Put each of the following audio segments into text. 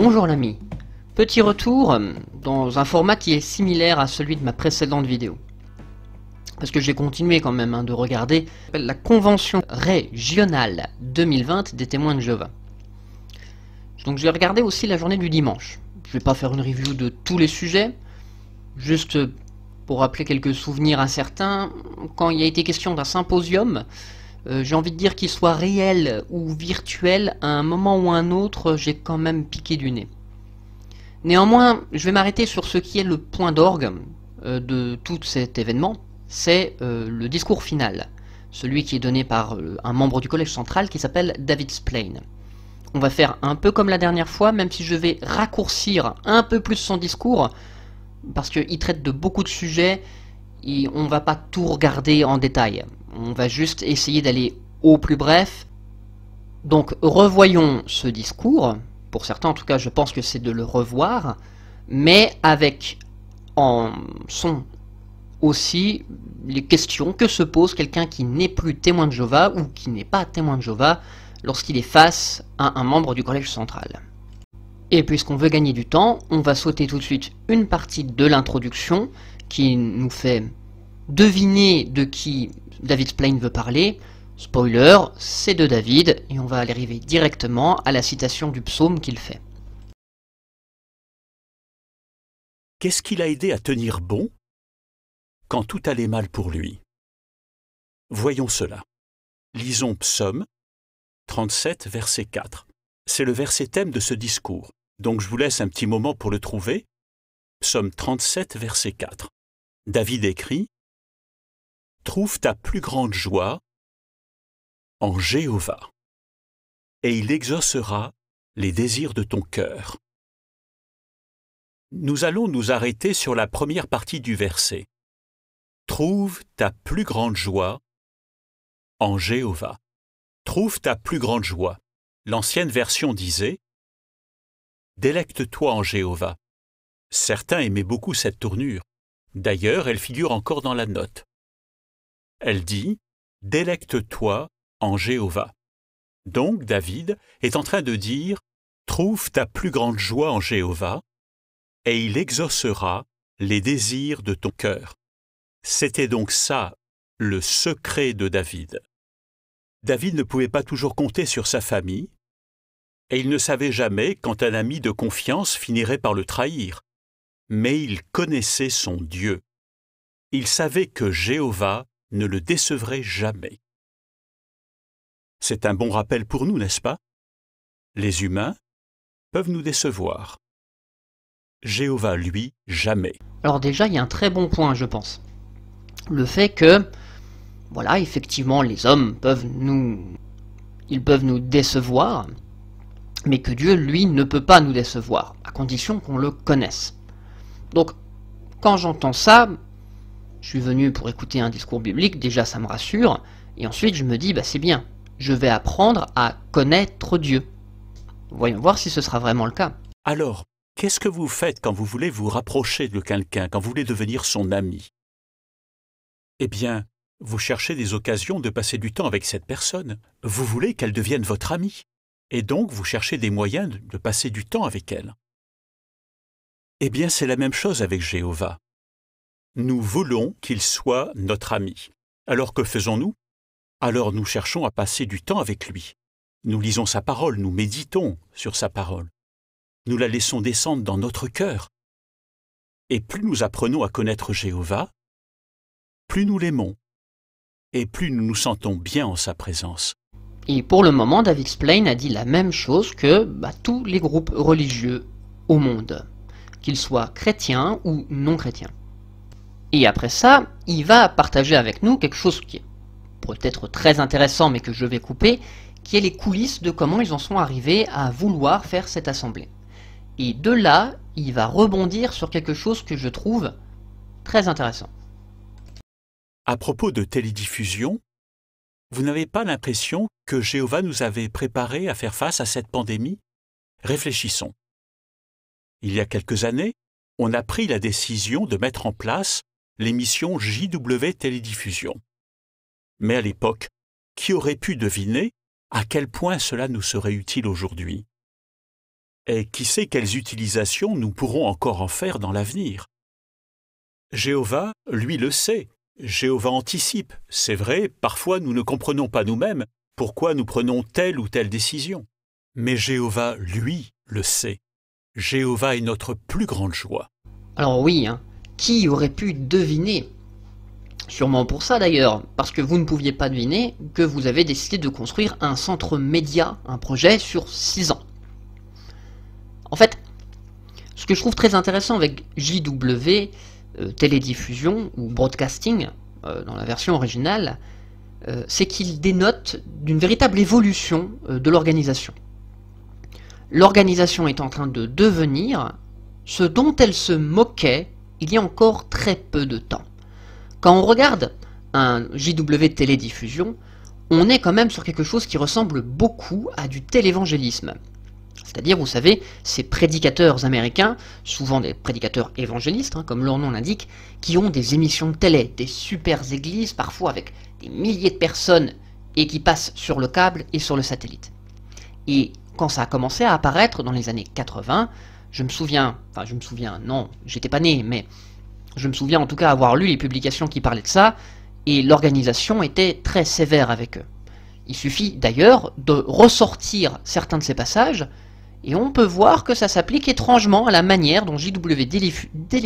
Bonjour l'ami. Petit retour euh, dans un format qui est similaire à celui de ma précédente vidéo. Parce que j'ai continué quand même hein, de regarder la convention régionale 2020 des témoins de Jéhovah. Donc j'ai regardé aussi la journée du dimanche. Je vais pas faire une review de tous les sujets, juste pour rappeler quelques souvenirs à certains. Quand il a été question d'un symposium, euh, j'ai envie de dire qu'il soit réel ou virtuel, à un moment ou à un autre, j'ai quand même piqué du nez. Néanmoins, je vais m'arrêter sur ce qui est le point d'orgue euh, de tout cet événement, c'est euh, le discours final, celui qui est donné par un membre du Collège central qui s'appelle David Splane. On va faire un peu comme la dernière fois, même si je vais raccourcir un peu plus son discours, parce qu'il traite de beaucoup de sujets, et on va pas tout regarder en détail. On va juste essayer d'aller au plus bref. Donc revoyons ce discours, pour certains en tout cas je pense que c'est de le revoir, mais avec en son aussi les questions que se pose quelqu'un qui n'est plus témoin de Jova ou qui n'est pas témoin de Jova lorsqu'il est face à un membre du collège central. Et puisqu'on veut gagner du temps, on va sauter tout de suite une partie de l'introduction qui nous fait deviner de qui David Splane veut parler. Spoiler, c'est de David, et on va arriver directement à la citation du psaume qu'il fait. Qu'est-ce qu'il a aidé à tenir bon quand tout allait mal pour lui Voyons cela. Lisons Psaume 37, verset 4. C'est le verset thème de ce discours, donc je vous laisse un petit moment pour le trouver. Psaume 37, verset 4. David écrit Trouve ta plus grande joie en Jéhovah, et il exaucera les désirs de ton cœur. Nous allons nous arrêter sur la première partie du verset. Trouve ta plus grande joie en Jéhovah. Trouve ta plus grande joie. L'ancienne version disait Délecte-toi en Jéhovah. Certains aimaient beaucoup cette tournure. D'ailleurs, elle figure encore dans la note. Elle dit Délecte-toi en Jéhovah. Donc David est en train de dire Trouve ta plus grande joie en Jéhovah, et il exaucera les désirs de ton cœur. C'était donc ça le secret de David. David ne pouvait pas toujours compter sur sa famille, et il ne savait jamais quand un ami de confiance finirait par le trahir. Mais il connaissait son Dieu. Il savait que Jéhovah ne le décevrez jamais. C'est un bon rappel pour nous, n'est-ce pas Les humains peuvent nous décevoir. Jéhovah, lui, jamais. Alors déjà, il y a un très bon point, je pense. Le fait que, voilà, effectivement, les hommes peuvent nous... Ils peuvent nous décevoir, mais que Dieu, lui, ne peut pas nous décevoir, à condition qu'on le connaisse. Donc, quand j'entends ça, je suis venu pour écouter un discours biblique, déjà ça me rassure, et ensuite je me dis, bah c'est bien, je vais apprendre à connaître Dieu. Voyons voir si ce sera vraiment le cas. Alors, qu'est-ce que vous faites quand vous voulez vous rapprocher de quelqu'un, quand vous voulez devenir son ami Eh bien, vous cherchez des occasions de passer du temps avec cette personne. Vous voulez qu'elle devienne votre amie. Et donc, vous cherchez des moyens de passer du temps avec elle. Eh bien, c'est la même chose avec Jéhovah. Nous voulons qu'il soit notre ami. Alors que faisons-nous Alors nous cherchons à passer du temps avec lui. Nous lisons sa parole, nous méditons sur sa parole. Nous la laissons descendre dans notre cœur. Et plus nous apprenons à connaître Jéhovah, plus nous l'aimons et plus nous nous sentons bien en sa présence. Et pour le moment, David Splane a dit la même chose que bah, tous les groupes religieux au monde, qu'ils soient chrétiens ou non chrétiens. Et après ça, il va partager avec nous quelque chose qui est peut-être très intéressant mais que je vais couper, qui est les coulisses de comment ils en sont arrivés à vouloir faire cette assemblée. Et de là, il va rebondir sur quelque chose que je trouve très intéressant. À propos de télédiffusion, vous n'avez pas l'impression que Jéhovah nous avait préparé à faire face à cette pandémie Réfléchissons. Il y a quelques années, on a pris la décision de mettre en place l'émission JW Télédiffusion. Mais à l'époque, qui aurait pu deviner à quel point cela nous serait utile aujourd'hui Et qui sait quelles utilisations nous pourrons encore en faire dans l'avenir Jéhovah, lui, le sait. Jéhovah anticipe. C'est vrai, parfois nous ne comprenons pas nous-mêmes pourquoi nous prenons telle ou telle décision. Mais Jéhovah, lui, le sait. Jéhovah est notre plus grande joie. Alors oui, hein, qui aurait pu deviner Sûrement pour ça d'ailleurs, parce que vous ne pouviez pas deviner que vous avez décidé de construire un centre média, un projet sur 6 ans. En fait, ce que je trouve très intéressant avec JW, euh, télédiffusion ou broadcasting, euh, dans la version originale, euh, c'est qu'il dénote d'une véritable évolution de l'organisation. L'organisation est en train de devenir ce dont elle se moquait il y a encore très peu de temps. Quand on regarde un JW télédiffusion, on est quand même sur quelque chose qui ressemble beaucoup à du télévangélisme. C'est-à-dire, vous savez, ces prédicateurs américains, souvent des prédicateurs évangélistes, hein, comme leur nom l'indique, qui ont des émissions de télé, des super églises, parfois avec des milliers de personnes, et qui passent sur le câble et sur le satellite. Et quand ça a commencé à apparaître dans les années 80, je me souviens, enfin je me souviens, non, j'étais pas né, mais je me souviens en tout cas avoir lu les publications qui parlaient de ça, et l'organisation était très sévère avec eux. Il suffit d'ailleurs de ressortir certains de ces passages, et on peut voir que ça s'applique étrangement à la manière dont JW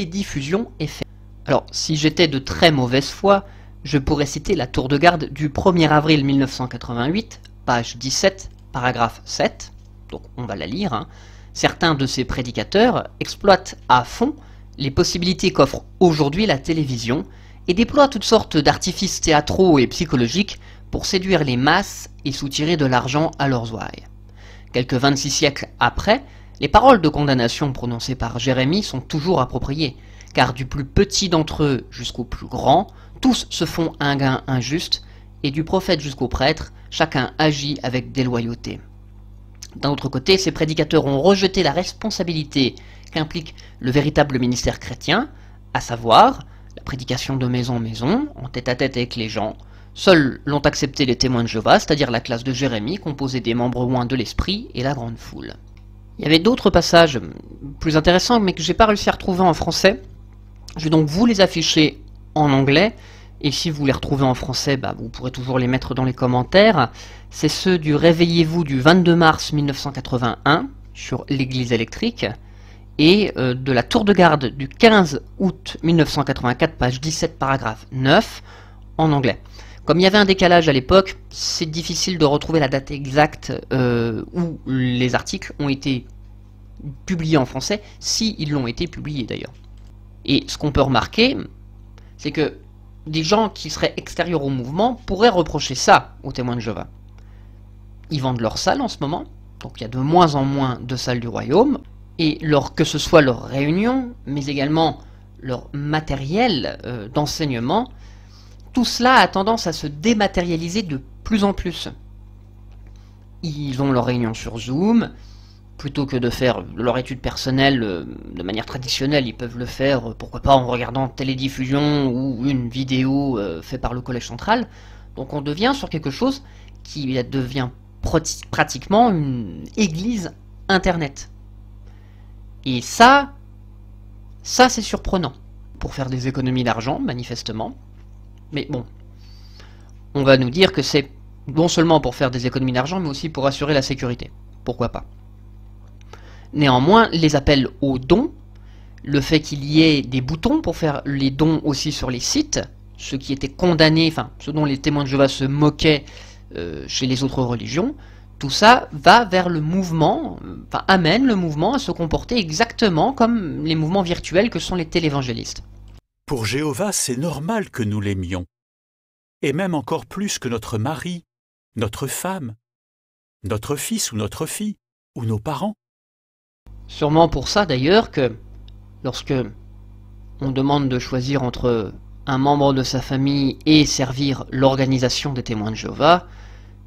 diffusions est fait. Alors, si j'étais de très mauvaise foi, je pourrais citer la tour de garde du 1er avril 1988, page 17, paragraphe 7, donc on va la lire, hein. Certains de ces prédicateurs exploitent à fond les possibilités qu'offre aujourd'hui la télévision et déploient toutes sortes d'artifices théâtraux et psychologiques pour séduire les masses et soutirer de l'argent à leurs ouailles. Quelques 26 siècles après, les paroles de condamnation prononcées par Jérémie sont toujours appropriées, car du plus petit d'entre eux jusqu'au plus grand, tous se font un gain injuste, et du prophète jusqu'au prêtre, chacun agit avec déloyauté. D'un autre côté, ces prédicateurs ont rejeté la responsabilité qu'implique le véritable ministère chrétien, à savoir la prédication de maison en maison, en tête-à-tête avec les gens. Seuls l'ont accepté les témoins de Jéhovah, c'est-à-dire la classe de Jérémie, composée des membres moins de l'Esprit et la grande foule. Il y avait d'autres passages hum, plus intéressants, mais que j'ai pas réussi à retrouver en français. Je vais donc vous les afficher en anglais, et si vous les retrouvez en français, bah, vous pourrez toujours les mettre dans les commentaires. C'est ceux du Réveillez-vous du 22 mars 1981 sur l'église électrique et euh, de la tour de garde du 15 août 1984, page 17, paragraphe 9, en anglais. Comme il y avait un décalage à l'époque, c'est difficile de retrouver la date exacte euh, où les articles ont été publiés en français, s'ils ils l'ont été publiés d'ailleurs. Et ce qu'on peut remarquer, c'est que des gens qui seraient extérieurs au mouvement pourraient reprocher ça aux témoins de Jéhovah. Ils vendent leurs salles en ce moment, donc il y a de moins en moins de salles du royaume, et que ce soit leurs réunions, mais également leur matériel euh, d'enseignement, tout cela a tendance à se dématérialiser de plus en plus. Ils ont leurs réunions sur Zoom, plutôt que de faire leur étude personnelle euh, de manière traditionnelle, ils peuvent le faire, euh, pourquoi pas, en regardant télédiffusion ou une vidéo euh, faite par le Collège central. Donc on devient sur quelque chose qui devient pratiquement une église Internet. Et ça, ça c'est surprenant. Pour faire des économies d'argent, manifestement. Mais bon, on va nous dire que c'est non seulement pour faire des économies d'argent, mais aussi pour assurer la sécurité. Pourquoi pas Néanmoins, les appels aux dons, le fait qu'il y ait des boutons pour faire les dons aussi sur les sites, ce qui était condamné, enfin, ce dont les témoins de Jéhovah se moquaient euh, chez les autres religions, tout ça va vers le mouvement, euh, amène le mouvement à se comporter exactement comme les mouvements virtuels que sont les télévangélistes. Pour Jéhovah, c'est normal que nous l'aimions, et même encore plus que notre mari, notre femme, notre fils ou notre fille, ou nos parents. Sûrement pour ça d'ailleurs que lorsque on demande de choisir entre un membre de sa famille et servir l'organisation des témoins de Jéhovah,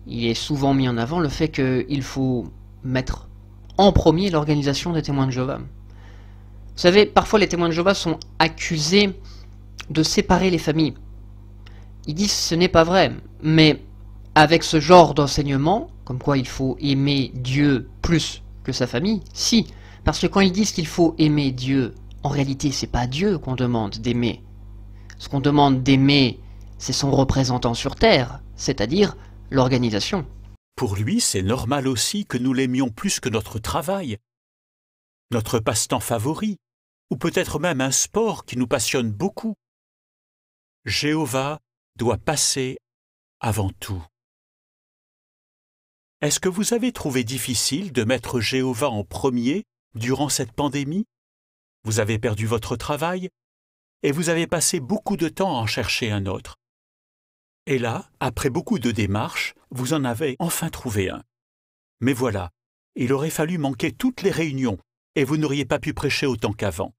il est souvent mis en avant le fait qu'il faut mettre en premier l'organisation des témoins de Jéhovah. Vous savez, parfois les témoins de Jéhovah sont accusés de séparer les familles. Ils disent ce n'est pas vrai, mais avec ce genre d'enseignement, comme quoi il faut aimer Dieu plus que sa famille, si, parce que quand ils disent qu'il faut aimer Dieu, en réalité, c'est pas Dieu qu'on demande d'aimer. Ce qu'on demande d'aimer, c'est son représentant sur Terre, c'est-à-dire l'organisation. Pour lui, c'est normal aussi que nous l'aimions plus que notre travail, notre passe-temps favori, ou peut-être même un sport qui nous passionne beaucoup. Jéhovah doit passer avant tout. Est-ce que vous avez trouvé difficile de mettre Jéhovah en premier durant cette pandémie, vous avez perdu votre travail et vous avez passé beaucoup de temps à en chercher un autre. Et là, après beaucoup de démarches, vous en avez enfin trouvé un. Mais voilà, il aurait fallu manquer toutes les réunions et vous n'auriez pas pu prêcher autant qu'avant.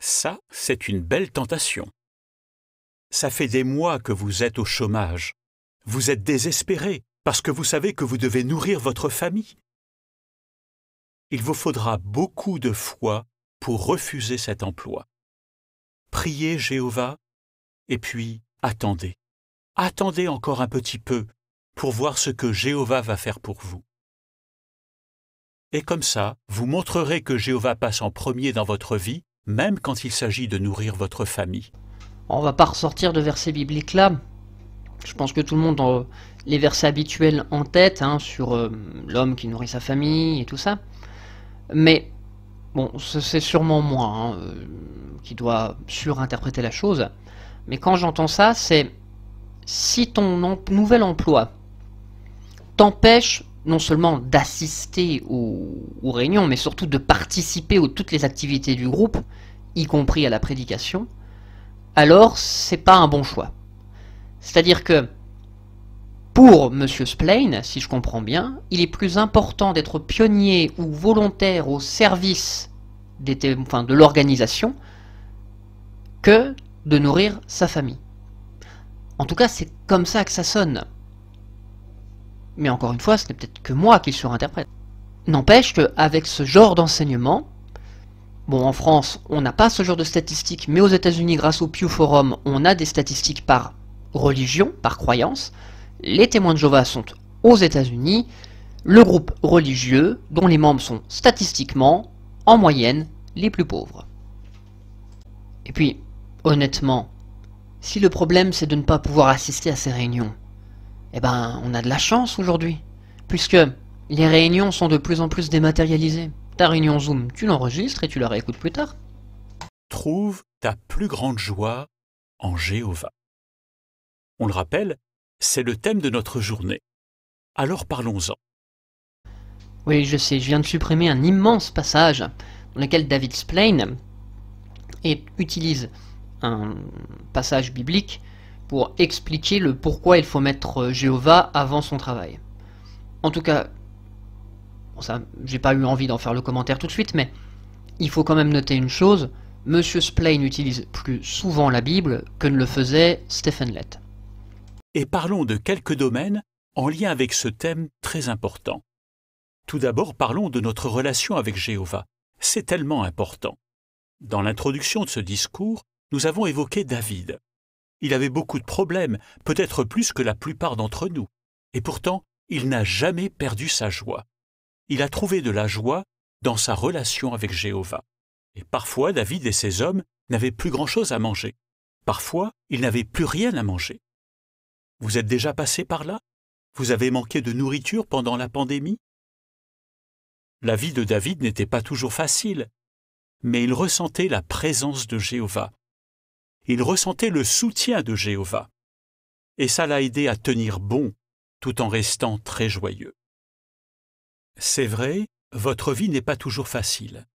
Ça, c'est une belle tentation. Ça fait des mois que vous êtes au chômage. Vous êtes désespéré parce que vous savez que vous devez nourrir votre famille il vous faudra beaucoup de foi pour refuser cet emploi. Priez Jéhovah, et puis attendez. Attendez encore un petit peu pour voir ce que Jéhovah va faire pour vous. Et comme ça, vous montrerez que Jéhovah passe en premier dans votre vie, même quand il s'agit de nourrir votre famille. On va pas ressortir de versets bibliques là. Je pense que tout le monde a les versets habituels en tête hein, sur euh, l'homme qui nourrit sa famille et tout ça. Mais bon, c'est sûrement moi hein, euh, qui dois surinterpréter la chose. Mais quand j'entends ça, c'est si ton nouvel emploi t'empêche non seulement d'assister aux, aux, réunions, mais surtout de participer aux toutes les activités du groupe, y compris à la prédication, alors c'est pas un bon choix. C'est-à-dire que pour M. Splain, si je comprends bien, il est plus important d'être pionnier ou volontaire au service de l'organisation que de nourrir sa famille. En tout cas, c'est comme ça que ça sonne. Mais encore une fois, ce n'est peut-être que moi qui le surinterprète. N'empêche qu'avec ce genre d'enseignement, bon, en France, on n'a pas ce genre de statistiques, mais aux États-Unis, grâce au Pew Forum, on a des statistiques par religion, par croyance les témoins de Jéhovah sont aux États-Unis, le groupe religieux dont les membres sont statistiquement, en moyenne, les plus pauvres. Et puis, honnêtement, si le problème c'est de ne pas pouvoir assister à ces réunions, eh ben on a de la chance aujourd'hui, puisque les réunions sont de plus en plus dématérialisées. Ta réunion Zoom, tu l'enregistres et tu la réécoutes plus tard. Trouve ta plus grande joie en Jéhovah. On le rappelle, c'est le thème de notre journée. Alors parlons-en. Oui, je sais, je viens de supprimer un immense passage dans lequel David Splane utilise un passage biblique pour expliquer le pourquoi il faut mettre Jéhovah avant son travail. En tout cas, bon ça, j'ai pas eu envie d'en faire le commentaire tout de suite, mais il faut quand même noter une chose, Monsieur Splane utilise plus souvent la Bible que ne le faisait Stephen Lett et parlons de quelques domaines en lien avec ce thème très important. Tout d'abord, parlons de notre relation avec Jéhovah. C'est tellement important. Dans l'introduction de ce discours, nous avons évoqué David. Il avait beaucoup de problèmes, peut-être plus que la plupart d'entre nous, et pourtant il n'a jamais perdu sa joie. Il a trouvé de la joie dans sa relation avec Jéhovah. Et parfois David et ses hommes n'avaient plus grand-chose à manger. Parfois ils n'avaient plus rien à manger. Vous êtes déjà passé par là Vous avez manqué de nourriture pendant la pandémie La vie de David n'était pas toujours facile, mais il ressentait la présence de Jéhovah. Il ressentait le soutien de Jéhovah. Et ça l'a aidé à tenir bon tout en restant très joyeux. C'est vrai, votre vie n'est pas toujours facile.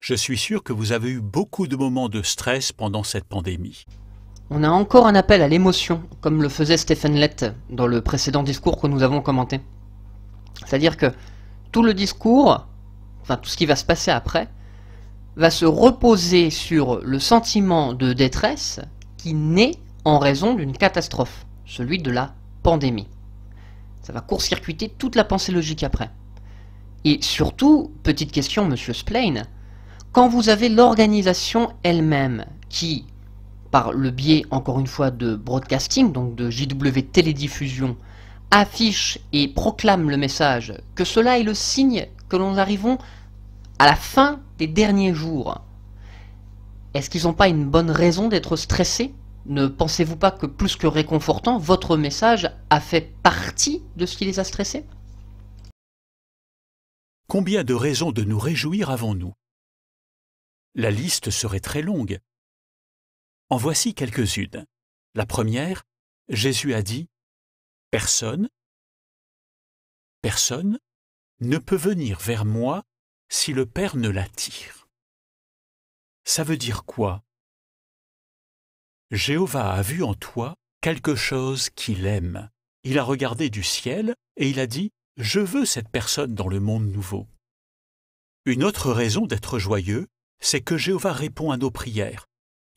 Je suis sûr que vous avez eu beaucoup de moments de stress pendant cette pandémie. On a encore un appel à l'émotion, comme le faisait Stephen Lett dans le précédent discours que nous avons commenté. C'est-à-dire que tout le discours, enfin tout ce qui va se passer après, va se reposer sur le sentiment de détresse qui naît en raison d'une catastrophe, celui de la pandémie. Ça va court-circuiter toute la pensée logique après. Et surtout, petite question, monsieur Splane, quand vous avez l'organisation elle-même qui par le biais, encore une fois, de broadcasting, donc de JW Télédiffusion, affiche et proclame le message que cela est le signe que nous arrivons à la fin des derniers jours. Est-ce qu'ils n'ont pas une bonne raison d'être stressés Ne pensez-vous pas que plus que réconfortant, votre message a fait partie de ce qui les a stressés Combien de raisons de nous réjouir avons-nous La liste serait très longue, en voici quelques-unes. La première, Jésus a dit Personne, personne ne peut venir vers moi si le Père ne l'attire. Ça veut dire quoi Jéhovah a vu en toi quelque chose qu'il aime. Il a regardé du ciel et il a dit Je veux cette personne dans le monde nouveau. Une autre raison d'être joyeux, c'est que Jéhovah répond à nos prières,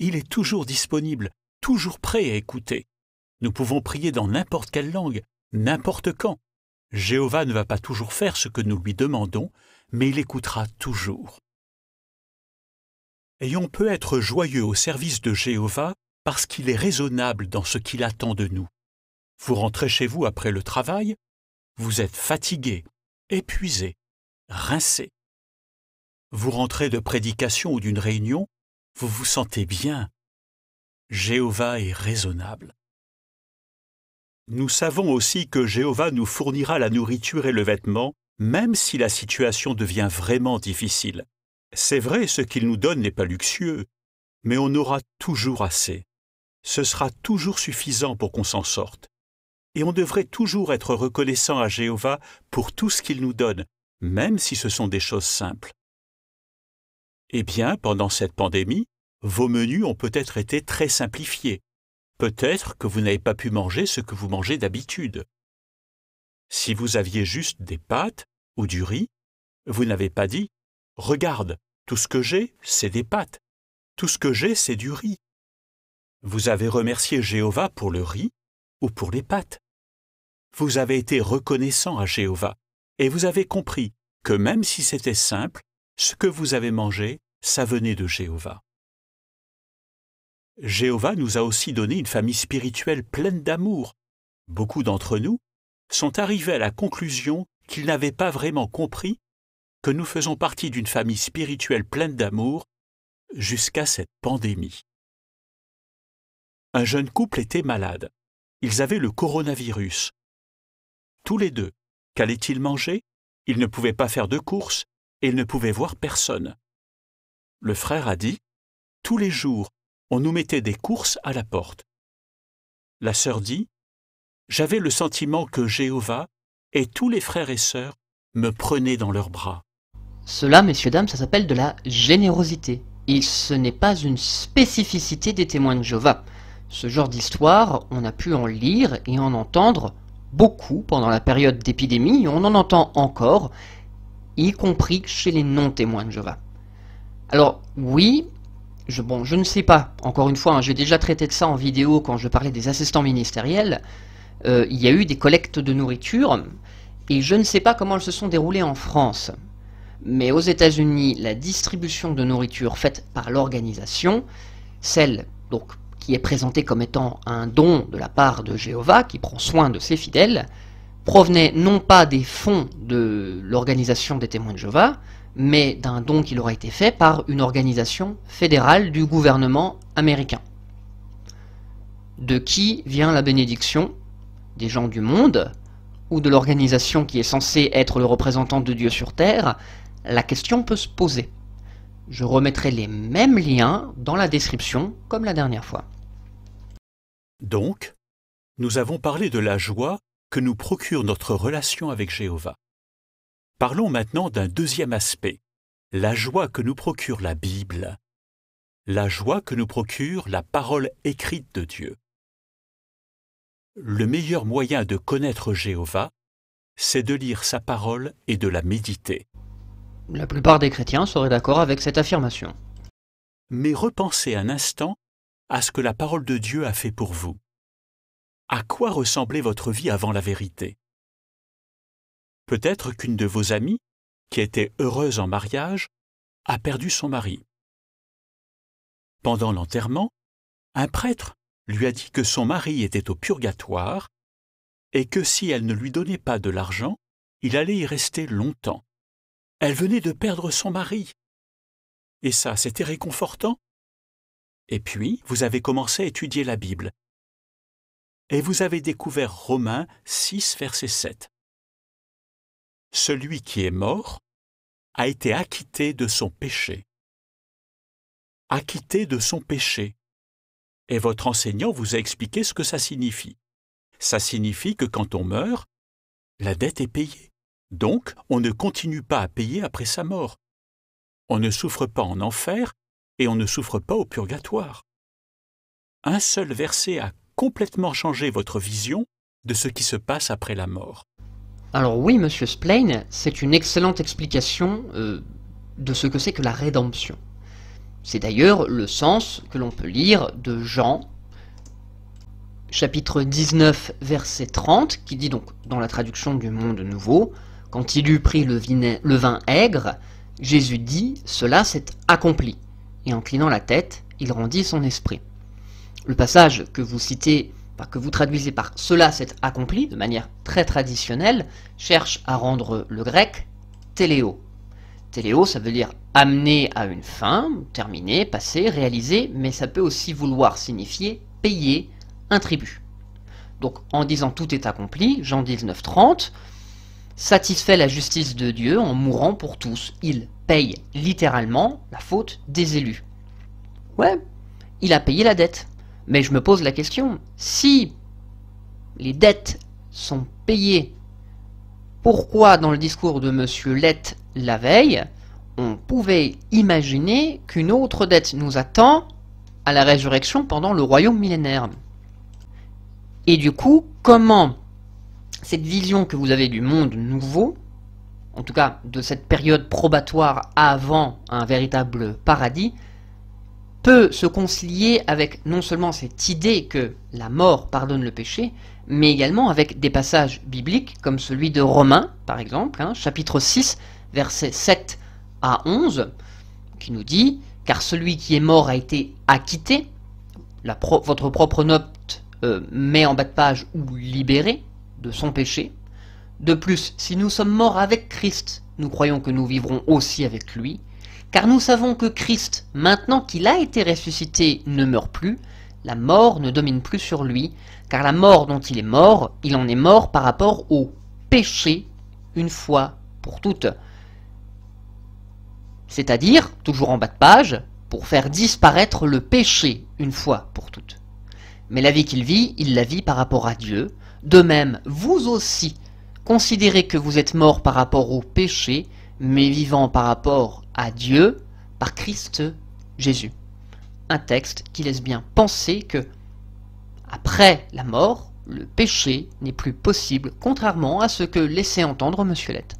il est toujours disponible, toujours prêt à écouter. Nous pouvons prier dans n'importe quelle langue, n'importe quand. Jéhovah ne va pas toujours faire ce que nous lui demandons, mais il écoutera toujours. Et on peut être joyeux au service de Jéhovah parce qu'il est raisonnable dans ce qu'il attend de nous. Vous rentrez chez vous après le travail, vous êtes fatigué, épuisé, rincé. Vous rentrez de prédication ou d'une réunion, vous vous sentez bien. Jéhovah est raisonnable. Nous savons aussi que Jéhovah nous fournira la nourriture et le vêtement, même si la situation devient vraiment difficile. C'est vrai, ce qu'il nous donne n'est pas luxueux, mais on aura toujours assez. Ce sera toujours suffisant pour qu'on s'en sorte. Et on devrait toujours être reconnaissant à Jéhovah pour tout ce qu'il nous donne, même si ce sont des choses simples. Eh bien, pendant cette pandémie, vos menus ont peut-être été très simplifiés. Peut-être que vous n'avez pas pu manger ce que vous mangez d'habitude. Si vous aviez juste des pâtes ou du riz, vous n'avez pas dit ⁇ Regarde, tout ce que j'ai, c'est des pâtes, tout ce que j'ai, c'est du riz ⁇ Vous avez remercié Jéhovah pour le riz ou pour les pâtes. Vous avez été reconnaissant à Jéhovah et vous avez compris que même si c'était simple, ce que vous avez mangé, ça venait de Jéhovah. Jéhovah nous a aussi donné une famille spirituelle pleine d'amour. Beaucoup d'entre nous sont arrivés à la conclusion qu'ils n'avaient pas vraiment compris que nous faisons partie d'une famille spirituelle pleine d'amour jusqu'à cette pandémie. Un jeune couple était malade. Ils avaient le coronavirus. Tous les deux, qu'allaient-ils manger Ils ne pouvaient pas faire de courses et ils ne pouvaient voir personne. Le frère a dit Tous les jours, on nous mettait des courses à la porte. La sœur dit J'avais le sentiment que Jéhovah et tous les frères et sœurs me prenaient dans leurs bras. Cela, messieurs, dames, ça s'appelle de la générosité. Et ce n'est pas une spécificité des témoins de Jéhovah. Ce genre d'histoire, on a pu en lire et en entendre beaucoup pendant la période d'épidémie, on en entend encore, y compris chez les non-témoins de Jéhovah. Alors oui, je, bon, je ne sais pas, encore une fois, hein, j'ai déjà traité de ça en vidéo quand je parlais des assistants ministériels, euh, il y a eu des collectes de nourriture, et je ne sais pas comment elles se sont déroulées en France. Mais aux États-Unis, la distribution de nourriture faite par l'organisation, celle qui est présentée comme étant un don de la part de Jéhovah, qui prend soin de ses fidèles, provenait non pas des fonds de l'organisation des témoins de Jéhovah, mais d'un don qui leur été fait par une organisation fédérale du gouvernement américain. De qui vient la bénédiction Des gens du monde ou de l'organisation qui est censée être le représentant de Dieu sur Terre La question peut se poser. Je remettrai les mêmes liens dans la description comme la dernière fois. Donc, nous avons parlé de la joie que nous procure notre relation avec Jéhovah. Parlons maintenant d'un deuxième aspect, la joie que nous procure la Bible, la joie que nous procure la parole écrite de Dieu. Le meilleur moyen de connaître Jéhovah, c'est de lire sa parole et de la méditer. La plupart des chrétiens seraient d'accord avec cette affirmation. Mais repensez un instant à ce que la parole de Dieu a fait pour vous. À quoi ressemblait votre vie avant la vérité Peut-être qu'une de vos amies, qui était heureuse en mariage, a perdu son mari. Pendant l'enterrement, un prêtre lui a dit que son mari était au purgatoire et que si elle ne lui donnait pas de l'argent, il allait y rester longtemps. Elle venait de perdre son mari. Et ça, c'était réconfortant. Et puis, vous avez commencé à étudier la Bible. Et vous avez découvert Romains 6, verset 7 celui qui est mort, a été acquitté de son péché. Acquitté de son péché. Et votre enseignant vous a expliqué ce que ça signifie. Ça signifie que quand on meurt, la dette est payée. Donc, on ne continue pas à payer après sa mort. On ne souffre pas en enfer et on ne souffre pas au purgatoire. Un seul verset a complètement changé votre vision de ce qui se passe après la mort. Alors oui, monsieur Splane, c'est une excellente explication euh, de ce que c'est que la rédemption. C'est d'ailleurs le sens que l'on peut lire de Jean, chapitre 19, verset 30, qui dit donc, dans la traduction du Monde Nouveau, « Quand il eut pris le, le vin aigre, Jésus dit, cela s'est accompli. Et en clinant la tête, il rendit son esprit. Le passage que vous citez que vous traduisez par cela s'est accompli, de manière très traditionnelle, cherche à rendre le grec téléo. Téléo, ça veut dire amener à une fin, terminer, passer, réaliser, mais ça peut aussi vouloir signifier payer un tribut. Donc en disant tout est accompli, Jean 19.30 satisfait la justice de Dieu en mourant pour tous. Il paye littéralement la faute des élus. Ouais, il a payé la dette. Mais je me pose la question, si les dettes sont payées, pourquoi dans le discours de M. Lett la veille, on pouvait imaginer qu'une autre dette nous attend à la résurrection pendant le royaume millénaire Et du coup, comment cette vision que vous avez du monde nouveau, en tout cas de cette période probatoire avant un véritable paradis, peut se concilier avec non seulement cette idée que la mort pardonne le péché, mais également avec des passages bibliques comme celui de Romains, par exemple, hein, chapitre 6, versets 7 à 11, qui nous dit Car celui qui est mort a été acquitté, la votre propre note euh, met en bas de page ou libéré de son péché. De plus, si nous sommes morts avec Christ, nous croyons que nous vivrons aussi avec lui. Car nous savons que Christ, maintenant qu'il a été ressuscité, ne meurt plus, la mort ne domine plus sur lui, car la mort dont il est mort, il en est mort par rapport au péché, une fois pour toutes. C'est-à-dire, toujours en bas de page, pour faire disparaître le péché, une fois pour toutes. Mais la vie qu'il vit, il la vit par rapport à Dieu. De même, vous aussi, considérez que vous êtes mort par rapport au péché, mais vivant par rapport à Dieu par Christ Jésus. Un texte qui laisse bien penser que, après la mort, le péché n'est plus possible, contrairement à ce que laissait entendre M. Lett.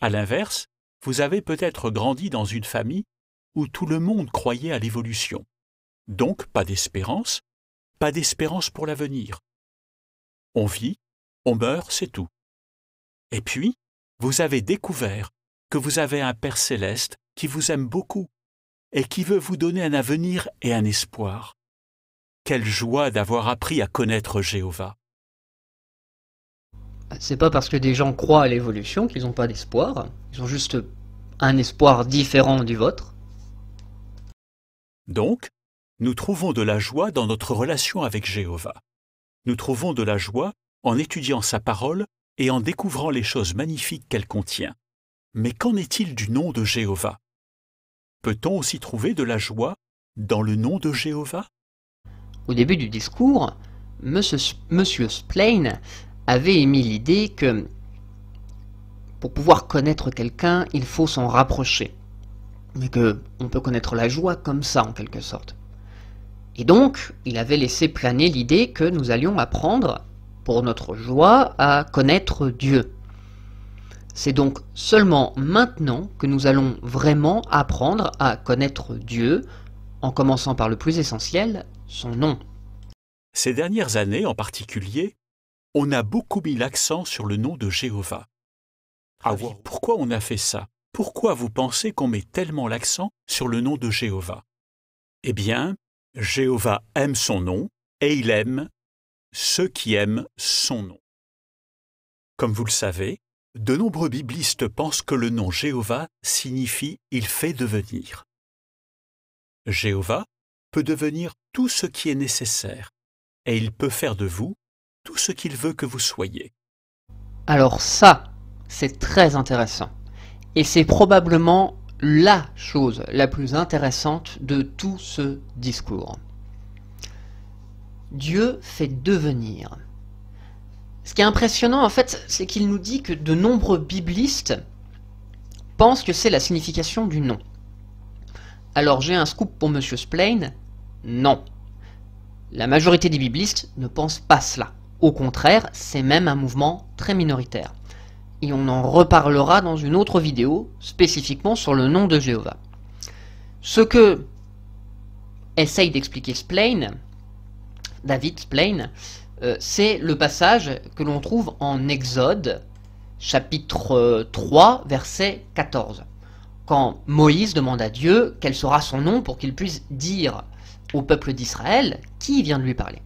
A l'inverse, vous avez peut-être grandi dans une famille où tout le monde croyait à l'évolution. Donc pas d'espérance, pas d'espérance pour l'avenir. On vit, on meurt, c'est tout. Et puis, vous avez découvert que vous avez un Père céleste qui vous aime beaucoup et qui veut vous donner un avenir et un espoir. Quelle joie d'avoir appris à connaître Jéhovah. C'est pas parce que des gens croient à l'évolution qu'ils n'ont pas d'espoir, ils ont juste un espoir différent du vôtre. Donc, nous trouvons de la joie dans notre relation avec Jéhovah. Nous trouvons de la joie en étudiant sa parole et en découvrant les choses magnifiques qu'elle contient. Mais qu'en est-il du nom de Jéhovah Peut-on aussi trouver de la joie dans le nom de Jéhovah Au début du discours, M. Splain avait émis l'idée que pour pouvoir connaître quelqu'un, il faut s'en rapprocher. Mais que on peut connaître la joie comme ça en quelque sorte. Et donc, il avait laissé planer l'idée que nous allions apprendre, pour notre joie, à connaître Dieu. C'est donc seulement maintenant que nous allons vraiment apprendre à connaître Dieu, en commençant par le plus essentiel, son nom. Ces dernières années en particulier, on a beaucoup mis l'accent sur le nom de Jéhovah. Ah, ah oui, pourquoi on a fait ça Pourquoi vous pensez qu'on met tellement l'accent sur le nom de Jéhovah Eh bien, Jéhovah aime son nom et il aime ceux qui aiment son nom. Comme vous le savez, de nombreux biblistes pensent que le nom Jéhovah signifie il fait devenir. Jéhovah peut devenir tout ce qui est nécessaire, et il peut faire de vous tout ce qu'il veut que vous soyez. Alors ça, c'est très intéressant. Et c'est probablement la chose la plus intéressante de tout ce discours. Dieu fait devenir. Ce qui est impressionnant, en fait, c'est qu'il nous dit que de nombreux biblistes pensent que c'est la signification du nom. Alors j'ai un scoop pour M. Splain, non. La majorité des biblistes ne pensent pas cela. Au contraire, c'est même un mouvement très minoritaire. Et on en reparlera dans une autre vidéo, spécifiquement sur le nom de Jéhovah. Ce que essaye d'expliquer Splain, David Splain, euh, c'est le passage que l'on trouve en Exode, chapitre 3, euh, verset 14. Quand Moïse demande à Dieu quel sera son nom pour qu'il puisse dire au peuple d'Israël qui vient de lui parler.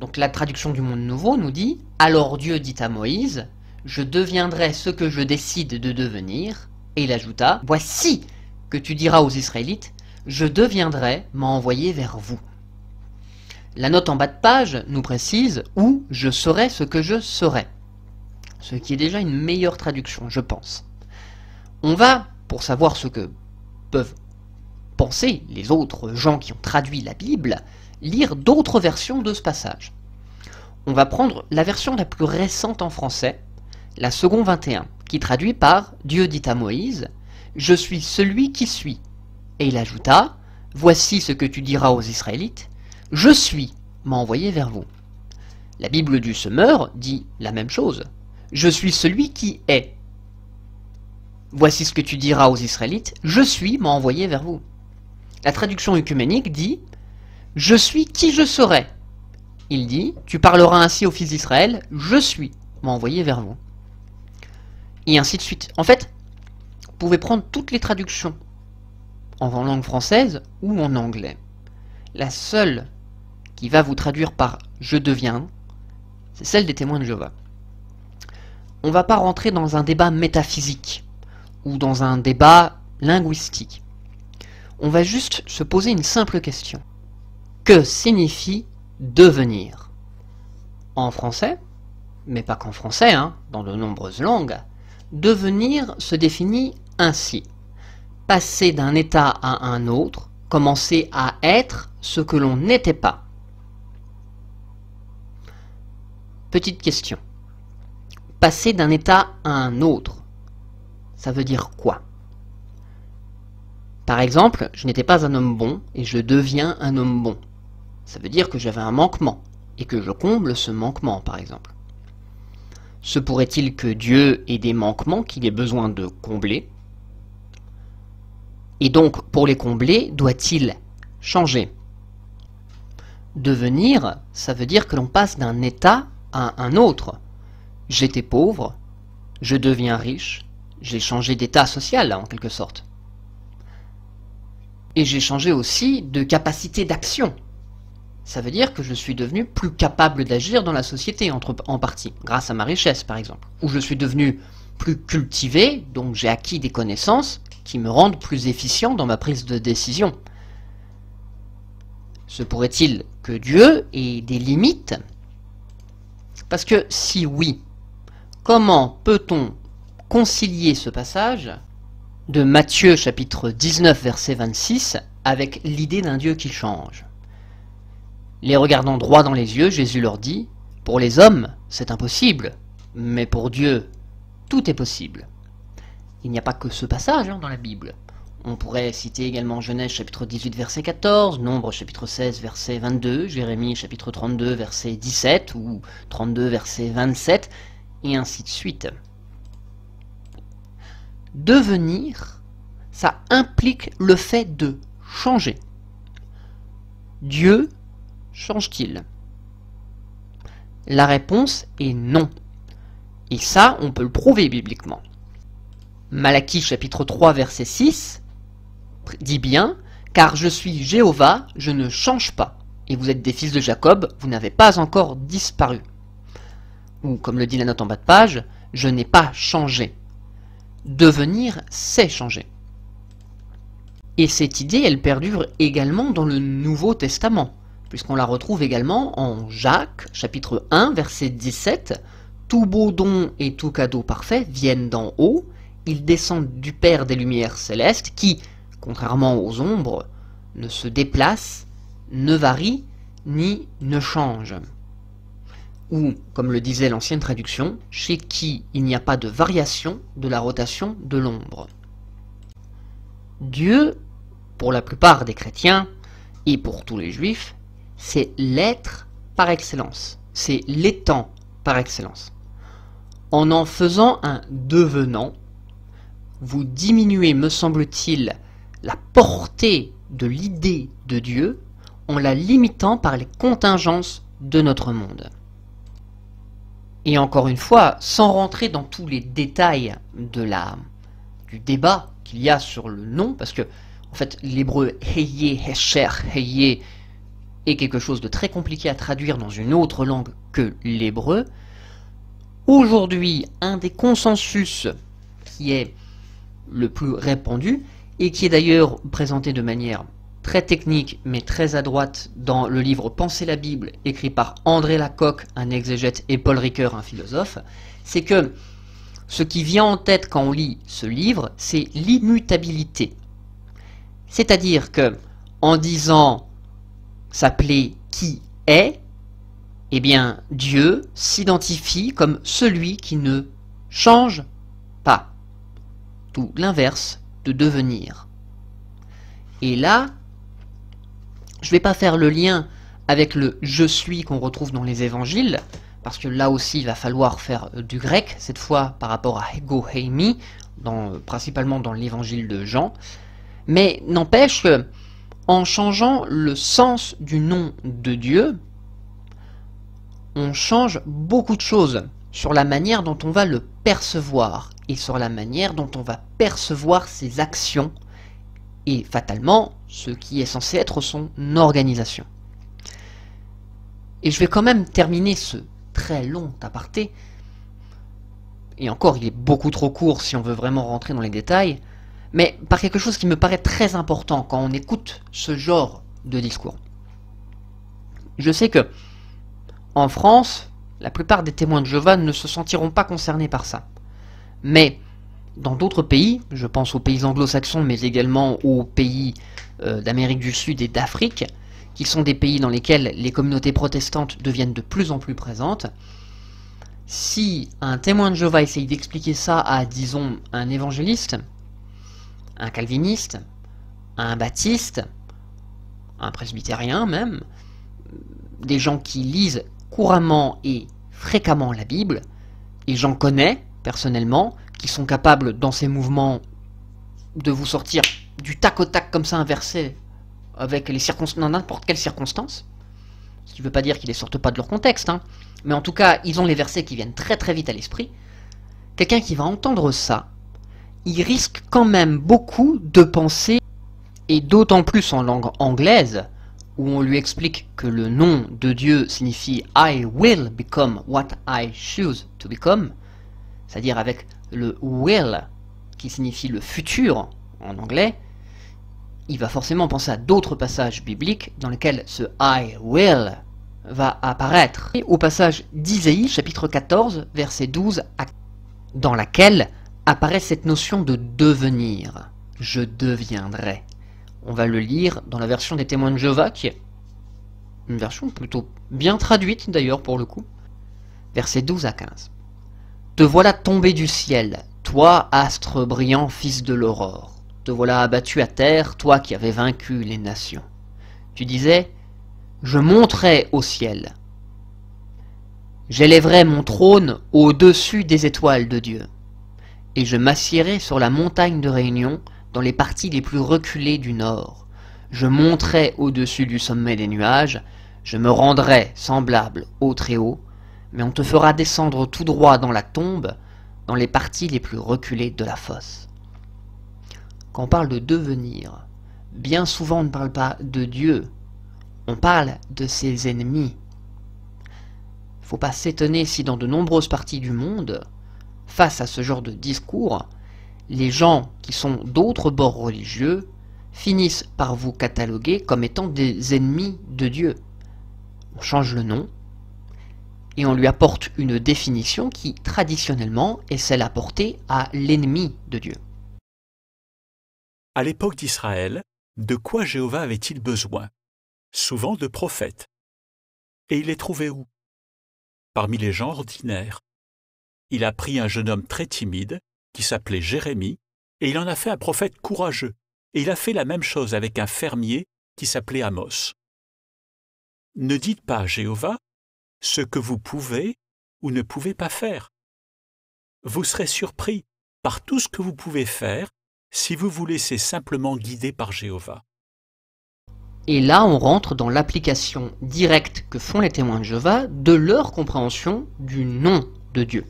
Donc la traduction du Monde Nouveau nous dit Alors Dieu dit à Moïse Je deviendrai ce que je décide de devenir. Et il ajouta Voici que tu diras aux Israélites Je deviendrai m'envoyer vers vous. La note en bas de page nous précise où je serai ce que je serai », Ce qui est déjà une meilleure traduction, je pense. On va, pour savoir ce que peuvent penser les autres gens qui ont traduit la Bible, lire d'autres versions de ce passage. On va prendre la version la plus récente en français, la seconde 21, qui traduit par Dieu dit à Moïse Je suis celui qui suis. Et il ajouta Voici ce que tu diras aux Israélites je suis m'a vers vous. La Bible du semeur dit la même chose. Je suis celui qui est. Voici ce que tu diras aux Israélites. Je suis m'envoyé vers vous. La traduction œcuménique dit Je suis qui je serai. Il dit Tu parleras ainsi aux fils d'Israël. Je suis m'envoyé vers vous. Et ainsi de suite. En fait, vous pouvez prendre toutes les traductions en langue française ou en anglais. La seule qui va vous traduire par je deviens, c'est celle des témoins de Jéhovah. On ne va pas rentrer dans un débat métaphysique ou dans un débat linguistique. On va juste se poser une simple question. Que signifie devenir En français, mais pas qu'en français, hein, dans de nombreuses langues, devenir se définit ainsi. Passer d'un état à un autre, commencer à être ce que l'on n'était pas. Petite question. Passer d'un état à un autre, ça veut dire quoi Par exemple, je n'étais pas un homme bon et je deviens un homme bon. Ça veut dire que j'avais un manquement et que je comble ce manquement, par exemple. Se pourrait-il que Dieu ait des manquements qu'il ait besoin de combler Et donc, pour les combler, doit-il changer Devenir, ça veut dire que l'on passe d'un état un autre. J'étais pauvre, je deviens riche, j'ai changé d'état social en quelque sorte. Et j'ai changé aussi de capacité d'action. Ça veut dire que je suis devenu plus capable d'agir dans la société en partie, grâce à ma richesse par exemple. Ou je suis devenu plus cultivé, donc j'ai acquis des connaissances qui me rendent plus efficient dans ma prise de décision. Se pourrait-il que Dieu ait des limites parce que si oui, comment peut-on concilier ce passage de Matthieu chapitre 19 verset 26 avec l'idée d'un Dieu qui change Les regardant droit dans les yeux, Jésus leur dit, pour les hommes, c'est impossible, mais pour Dieu, tout est possible. Il n'y a pas que ce passage hein, dans la Bible. On pourrait citer également Genèse chapitre 18 verset 14, Nombre chapitre 16 verset 22, Jérémie chapitre 32 verset 17 ou 32 verset 27 et ainsi de suite. Devenir, ça implique le fait de changer. Dieu change-t-il La réponse est non. Et ça, on peut le prouver bibliquement. Malachie chapitre 3 verset 6 dit bien, car je suis Jéhovah, je ne change pas. Et vous êtes des fils de Jacob, vous n'avez pas encore disparu. Ou comme le dit la note en bas de page, je n'ai pas changé. Devenir, c'est changer. Et cette idée, elle perdure également dans le Nouveau Testament, puisqu'on la retrouve également en Jacques, chapitre 1, verset 17. Tout beau don et tout cadeau parfait viennent d'en haut, ils descendent du Père des Lumières célestes, qui, contrairement aux ombres, ne se déplace, ne varie, ni ne change. Ou, comme le disait l'ancienne traduction, chez qui il n'y a pas de variation de la rotation de l'ombre. Dieu, pour la plupart des chrétiens, et pour tous les juifs, c'est l'être par excellence, c'est l'étant par excellence. En en faisant un devenant, vous diminuez, me semble-t-il, la portée de l'idée de Dieu en la limitant par les contingences de notre monde. Et encore une fois, sans rentrer dans tous les détails de la, du débat qu'il y a sur le nom, parce que en fait l'hébreu heye, hesher, heye est quelque chose de très compliqué à traduire dans une autre langue que l'hébreu. Aujourd'hui, un des consensus qui est le plus répandu, et qui est d'ailleurs présenté de manière très technique mais très adroite dans le livre Pensez la Bible, écrit par André Lacocque, un exégète, et Paul Ricoeur, un philosophe, c'est que ce qui vient en tête quand on lit ce livre, c'est l'immutabilité. C'est-à-dire que en disant s'appeler qui est, eh bien Dieu s'identifie comme celui qui ne change pas. Tout l'inverse de devenir. Et là, je ne vais pas faire le lien avec le je suis qu'on retrouve dans les évangiles, parce que là aussi il va falloir faire euh, du grec, cette fois par rapport à ego heimi, euh, principalement dans l'évangile de Jean. Mais n'empêche que, en changeant le sens du nom de Dieu, on change beaucoup de choses sur la manière dont on va le percevoir et sur la manière dont on va percevoir ses actions et fatalement ce qui est censé être son organisation. Et je vais quand même terminer ce très long aparté, et encore il est beaucoup trop court si on veut vraiment rentrer dans les détails, mais par quelque chose qui me paraît très important quand on écoute ce genre de discours. Je sais que en France, la plupart des témoins de Jéhovah ne se sentiront pas concernés par ça. Mais dans d'autres pays, je pense aux pays anglo-saxons, mais également aux pays euh, d'Amérique du Sud et d'Afrique, qui sont des pays dans lesquels les communautés protestantes deviennent de plus en plus présentes, si un témoin de Jéhovah essaye d'expliquer ça à, disons, un évangéliste, un calviniste, un baptiste, un presbytérien même, des gens qui lisent couramment et fréquemment la Bible, et j'en connais, personnellement, qui sont capables dans ces mouvements de vous sortir du tac au tac comme ça inversé avec les circonstances, n'importe quelle circonstance. Ce qui ne veut pas dire qu'ils les sortent pas de leur contexte, hein. mais en tout cas, ils ont les versets qui viennent très très vite à l'esprit. Quelqu'un qui va entendre ça, il risque quand même beaucoup de penser, et d'autant plus en langue anglaise, où on lui explique que le nom de Dieu signifie I will become what I choose to become, c'est-à-dire avec le will, qui signifie le futur en anglais, il va forcément penser à d'autres passages bibliques dans lesquels ce I will va apparaître. au passage d'Isaïe, chapitre 14, verset 12, dans laquelle apparaît cette notion de devenir. Je deviendrai. On va le lire dans la version des témoins de Jéhovah, qui est une version plutôt bien traduite d'ailleurs pour le coup. Verset 12 à 15. Te voilà tombé du ciel, toi, astre brillant, fils de l'aurore. Te voilà abattu à terre, toi qui avais vaincu les nations. Tu disais, je monterai au ciel. J'élèverai mon trône au-dessus des étoiles de Dieu. Et je m'assierai sur la montagne de Réunion, dans les parties les plus reculées du nord. Je monterai au-dessus du sommet des nuages, je me rendrai semblable au Très-Haut, mais on te fera descendre tout droit dans la tombe, dans les parties les plus reculées de la fosse. Quand on parle de devenir, bien souvent on ne parle pas de Dieu, on parle de ses ennemis. Il ne faut pas s'étonner si dans de nombreuses parties du monde, face à ce genre de discours, les gens qui sont d'autres bords religieux finissent par vous cataloguer comme étant des ennemis de Dieu. On change le nom, et on lui apporte une définition qui, traditionnellement, est celle apportée à l'ennemi de Dieu. À l'époque d'Israël, de quoi Jéhovah avait-il besoin Souvent de prophètes. Et il les trouvait où Parmi les gens ordinaires. Il a pris un jeune homme très timide, qui s'appelait Jérémie, et il en a fait un prophète courageux, et il a fait la même chose avec un fermier qui s'appelait Amos. Ne dites pas Jéhovah ce que vous pouvez ou ne pouvez pas faire. Vous serez surpris par tout ce que vous pouvez faire si vous vous laissez simplement guider par Jéhovah. Et là, on rentre dans l'application directe que font les témoins de Jéhovah de leur compréhension du nom de Dieu.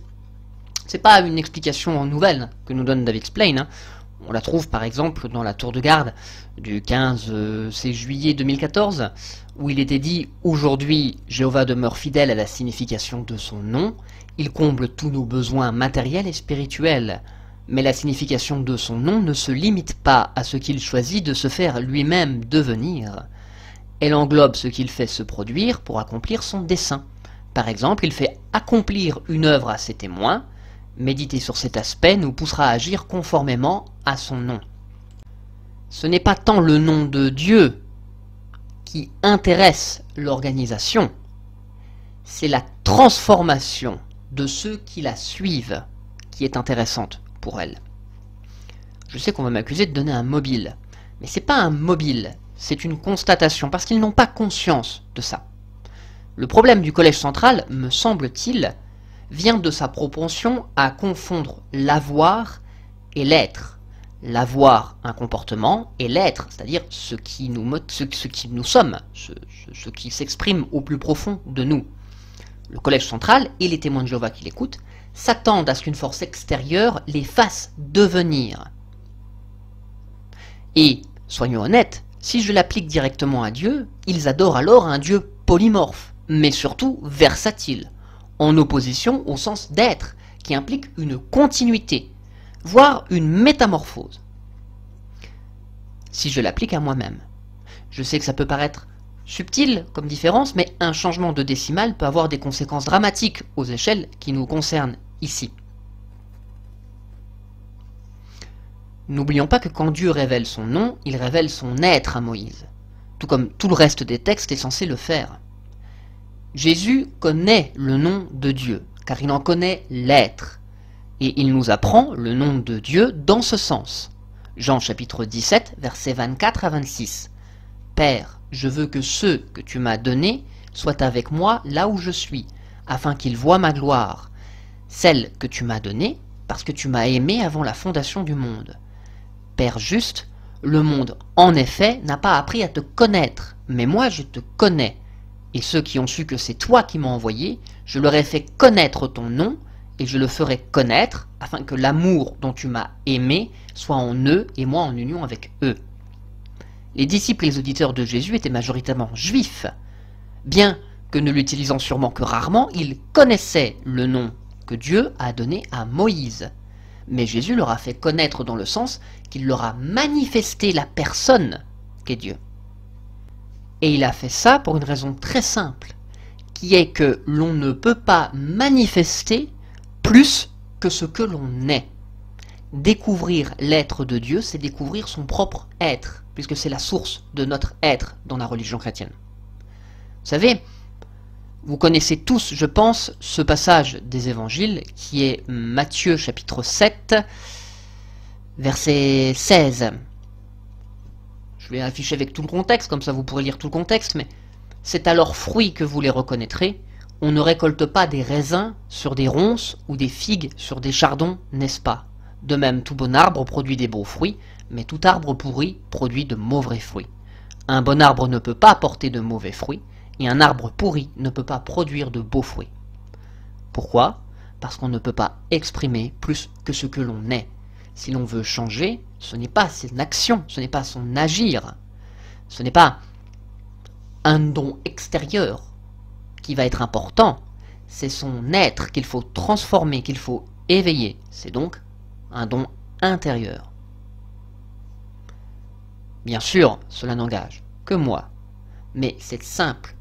C'est pas une explication nouvelle que nous donne David Splane. Hein. On la trouve par exemple dans la tour de garde du 15 euh, juillet 2014, où il était dit Aujourd'hui, Jéhovah demeure fidèle à la signification de son nom, il comble tous nos besoins matériels et spirituels. Mais la signification de son nom ne se limite pas à ce qu'il choisit de se faire lui-même devenir. Elle englobe ce qu'il fait se produire pour accomplir son dessein. Par exemple, il fait accomplir une œuvre à ses témoins. Méditer sur cet aspect nous poussera à agir conformément à son nom. Ce n'est pas tant le nom de Dieu qui intéresse l'organisation, c'est la transformation de ceux qui la suivent qui est intéressante pour elle. Je sais qu'on va m'accuser de donner un mobile, mais c'est pas un mobile, c'est une constatation, parce qu'ils n'ont pas conscience de ça. Le problème du Collège central, me semble-t-il, vient de sa propension à confondre l'avoir et l'être l'avoir un comportement et l'être, c'est-à-dire ce qui nous ce, qui nous sommes, ce, qui s'exprime au plus profond de nous. Le collège central et les témoins de Jéhovah qui l'écoutent s'attendent à ce qu'une force extérieure les fasse devenir. Et, soyons honnêtes, si je l'applique directement à Dieu, ils adorent alors un Dieu polymorphe, mais surtout versatile, en opposition au sens d'être, qui implique une continuité, voire une métamorphose. Si je l'applique à moi-même. Je sais que ça peut paraître subtil comme différence, mais un changement de décimale peut avoir des conséquences dramatiques aux échelles qui nous concernent ici. N'oublions pas que quand Dieu révèle son nom, il révèle son être à Moïse, tout comme tout le reste des textes est censé le faire. Jésus connaît le nom de Dieu, car il en connaît l'être. Et il nous apprend le nom de Dieu dans ce sens. Jean chapitre 17, versets 24 à 26. Père, je veux que ceux que tu m'as donnés soient avec moi là où je suis, afin qu'ils voient ma gloire, celle que tu m'as donnée, parce que tu m'as aimé avant la fondation du monde. Père juste, le monde, en effet, n'a pas appris à te connaître, mais moi je te connais. Et ceux qui ont su que c'est toi qui m'as envoyé, je leur ai fait connaître ton nom, et je le ferai connaître afin que l'amour dont tu m'as aimé soit en eux et moi en union avec eux. Les disciples et les auditeurs de Jésus étaient majoritairement juifs. Bien que ne l'utilisant sûrement que rarement, ils connaissaient le nom que Dieu a donné à Moïse. Mais Jésus leur a fait connaître dans le sens qu'il leur a manifesté la personne qu'est Dieu. Et il a fait ça pour une raison très simple, qui est que l'on ne peut pas manifester plus que ce que l'on est. Découvrir l'être de Dieu, c'est découvrir son propre être, puisque c'est la source de notre être dans la religion chrétienne. Vous savez, vous connaissez tous, je pense, ce passage des évangiles qui est Matthieu chapitre 7, verset 16. Je vais afficher avec tout le contexte, comme ça vous pourrez lire tout le contexte, mais c'est à fruit que vous les reconnaîtrez. On ne récolte pas des raisins sur des ronces ou des figues sur des chardons, n'est-ce pas De même, tout bon arbre produit des beaux fruits, mais tout arbre pourri produit de mauvais fruits. Un bon arbre ne peut pas porter de mauvais fruits, et un arbre pourri ne peut pas produire de beaux fruits. Pourquoi Parce qu'on ne peut pas exprimer plus que ce que l'on est. Si l'on veut changer, ce n'est pas son action, ce n'est pas son agir, ce n'est pas un don extérieur, qui va être important, c'est son être qu'il faut transformer, qu'il faut éveiller. C'est donc un don intérieur. Bien sûr, cela n'engage que moi, mais cette simple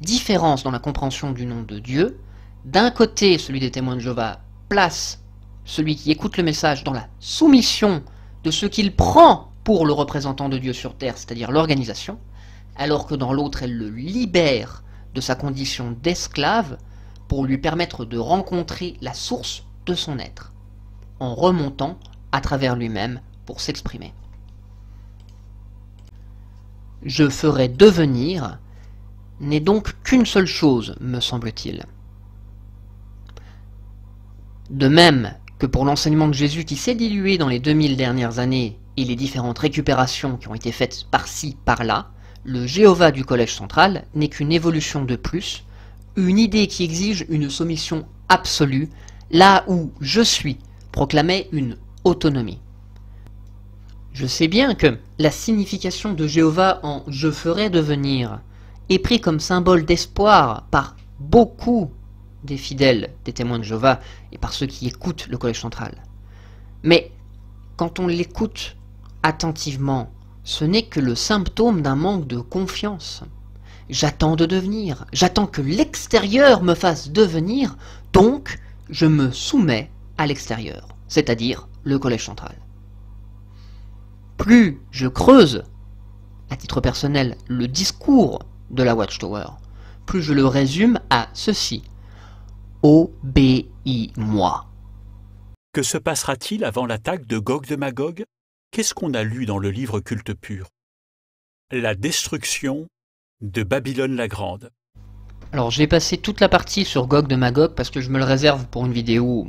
différence dans la compréhension du nom de Dieu, d'un côté, celui des témoins de Jéhovah place celui qui écoute le message dans la soumission de ce qu'il prend pour le représentant de Dieu sur terre, c'est-à-dire l'organisation, alors que dans l'autre, elle le libère de sa condition d'esclave pour lui permettre de rencontrer la source de son être, en remontant à travers lui-même pour s'exprimer. Je ferai devenir n'est donc qu'une seule chose, me semble-t-il. De même que pour l'enseignement de Jésus qui s'est dilué dans les 2000 dernières années et les différentes récupérations qui ont été faites par-ci, par-là, le Jéhovah du Collège central n'est qu'une évolution de plus, une idée qui exige une soumission absolue, là où je suis proclamait une autonomie. Je sais bien que la signification de Jéhovah en je ferai devenir est pris comme symbole d'espoir par beaucoup des fidèles des témoins de Jéhovah et par ceux qui écoutent le Collège central. Mais quand on l'écoute attentivement, ce n'est que le symptôme d'un manque de confiance. J'attends de devenir, j'attends que l'extérieur me fasse devenir, donc je me soumets à l'extérieur, c'est-à-dire le collège central. Plus je creuse, à titre personnel, le discours de la Watchtower, plus je le résume à ceci. Obéis-moi. Que se passera-t-il avant l'attaque de Gog de Magog qu'est-ce qu'on a lu dans le livre Culte pur La destruction de Babylone la Grande. Alors j'ai passé toute la partie sur Gog de Magog parce que je me le réserve pour une vidéo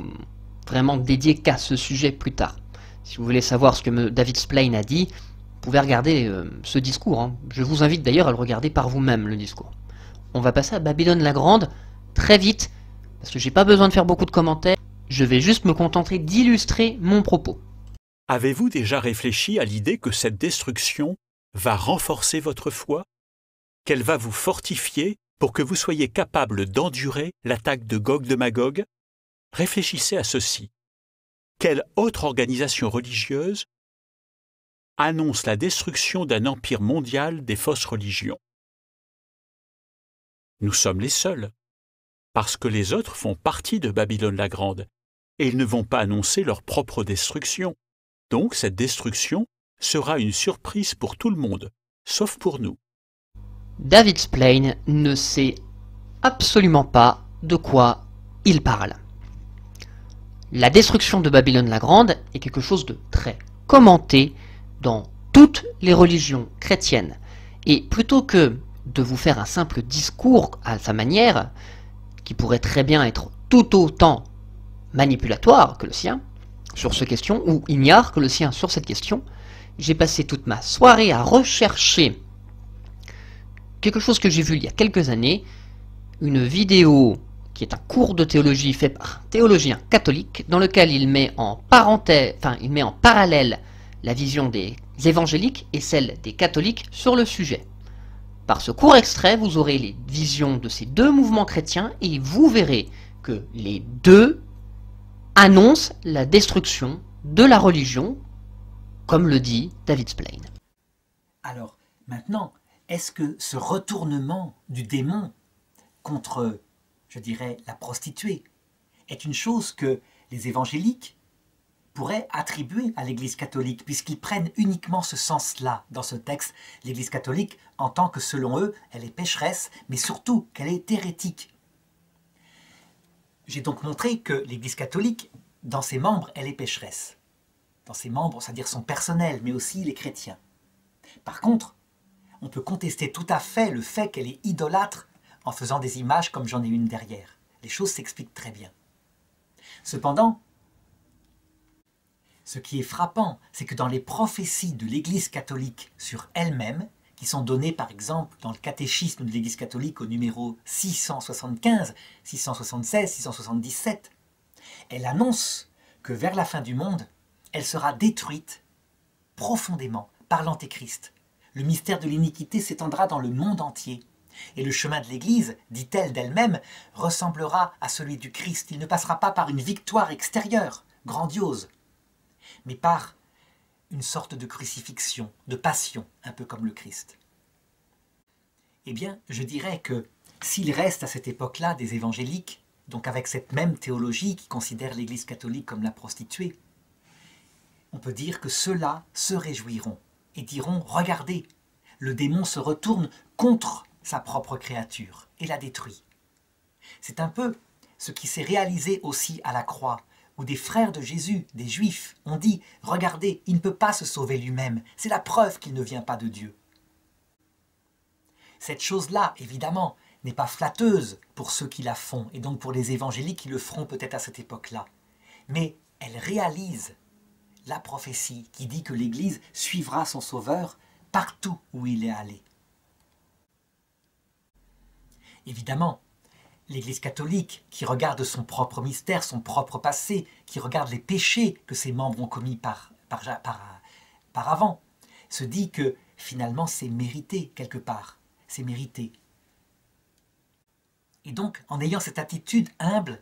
vraiment dédiée qu'à ce sujet plus tard. Si vous voulez savoir ce que David Splain a dit, vous pouvez regarder euh, ce discours. Hein. Je vous invite d'ailleurs à le regarder par vous-même, le discours. On va passer à Babylone la Grande très vite, parce que j'ai pas besoin de faire beaucoup de commentaires. Je vais juste me contenter d'illustrer mon propos. Avez-vous déjà réfléchi à l'idée que cette destruction va renforcer votre foi Qu'elle va vous fortifier pour que vous soyez capable d'endurer l'attaque de Gog de Magog Réfléchissez à ceci. Quelle autre organisation religieuse annonce la destruction d'un empire mondial des fausses religions Nous sommes les seuls, parce que les autres font partie de Babylone la Grande, et ils ne vont pas annoncer leur propre destruction. Donc cette destruction sera une surprise pour tout le monde, sauf pour nous. David Splane ne sait absolument pas de quoi il parle. La destruction de Babylone la Grande est quelque chose de très commenté dans toutes les religions chrétiennes. Et plutôt que de vous faire un simple discours à sa manière, qui pourrait très bien être tout autant manipulatoire que le sien, sur ce question ou ignare que le sien sur cette question. J'ai passé toute ma soirée à rechercher quelque chose que j'ai vu il y a quelques années, une vidéo qui est un cours de théologie fait par un théologien catholique dans lequel il met en parenthèse, enfin il met en parallèle la vision des évangéliques et celle des catholiques sur le sujet. Par ce court extrait, vous aurez les visions de ces deux mouvements chrétiens et vous verrez que les deux annonce la destruction de la religion, comme le dit David Splane. Alors, maintenant, est-ce que ce retournement du démon contre, je dirais, la prostituée est une chose que les évangéliques pourraient attribuer à l'Église catholique, puisqu'ils prennent uniquement ce sens-là dans ce texte. L'Église catholique en tant que selon eux, elle est pécheresse, mais surtout qu'elle est hérétique. J'ai donc montré que l'Église catholique, dans ses membres, elle est pécheresse. Dans ses membres, c'est-à-dire son personnel, mais aussi les chrétiens. Par contre, on peut contester tout à fait le fait qu'elle est idolâtre en faisant des images comme j'en ai une derrière. Les choses s'expliquent très bien. Cependant, ce qui est frappant, c'est que dans les prophéties de l'Église catholique sur elle-même, qui sont donnés par exemple dans le catéchisme de l'Église catholique au numéro 675, 676, 677. Elle annonce que vers la fin du monde, elle sera détruite profondément par l'Antéchrist. Le mystère de l'iniquité s'étendra dans le monde entier. Et le chemin de l'Église, dit-elle d'elle-même, ressemblera à celui du Christ. Il ne passera pas par une victoire extérieure, grandiose, mais par une sorte de crucifixion, de passion, un peu comme le Christ Eh bien, je dirais que s'il reste à cette époque-là des évangéliques, donc avec cette même théologie qui considère l'Église catholique comme la prostituée, on peut dire que ceux-là se réjouiront et diront Regardez, le démon se retourne contre sa propre créature et la détruit. C'est un peu ce qui s'est réalisé aussi à la croix ou des frères de Jésus, des Juifs, ont dit « Regardez, il ne peut pas se sauver lui-même, c'est la preuve qu'il ne vient pas de Dieu. » Cette chose-là, évidemment, n'est pas flatteuse pour ceux qui la font, et donc pour les évangéliques qui le feront peut-être à cette époque-là. Mais elle réalise la prophétie qui dit que l'Église suivra son Sauveur partout où il est allé. Évidemment, l'Église catholique, qui regarde son propre mystère, son propre passé, qui regarde les péchés que ses membres ont commis par, par, avant, se dit que finalement c'est mérité quelque part, c'est mérité. Et donc, en ayant cette attitude humble,